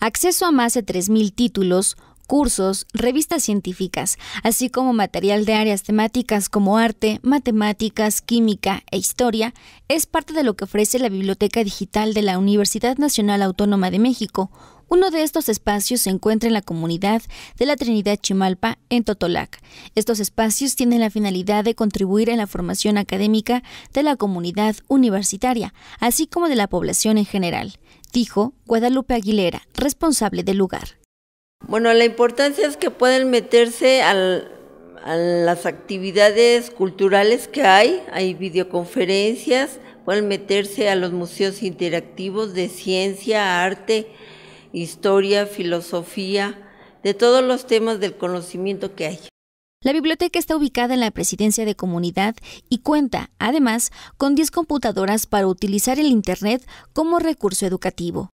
acceso a más de 3.000 títulos, cursos, revistas científicas, así como material de áreas temáticas como arte, matemáticas, química e historia, es parte de lo que ofrece la Biblioteca Digital de la Universidad Nacional Autónoma de México. Uno de estos espacios se encuentra en la comunidad de la Trinidad Chimalpa, en Totolac. Estos espacios tienen la finalidad de contribuir en la formación académica de la comunidad universitaria, así como de la población en general dijo Guadalupe Aguilera, responsable del lugar. Bueno, la importancia es que pueden meterse a las actividades culturales que hay, hay videoconferencias, pueden meterse a los museos interactivos de ciencia, arte, historia, filosofía, de todos los temas del conocimiento que hay. La biblioteca está ubicada en la Presidencia de Comunidad y cuenta, además, con 10 computadoras para utilizar el Internet como recurso educativo.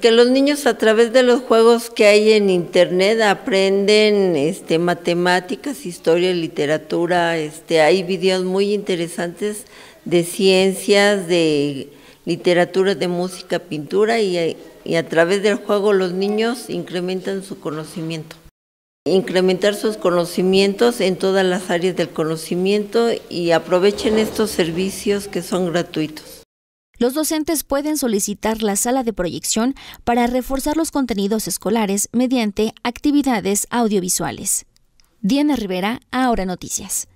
Que los niños a través de los juegos que hay en Internet aprenden este, matemáticas, historia, literatura. Este, hay videos muy interesantes de ciencias, de literatura, de música, pintura y a través del juego los niños incrementan su conocimiento incrementar sus conocimientos en todas las áreas del conocimiento y aprovechen estos servicios que son gratuitos. Los docentes pueden solicitar la sala de proyección para reforzar los contenidos escolares mediante actividades audiovisuales. Diana Rivera, Ahora Noticias.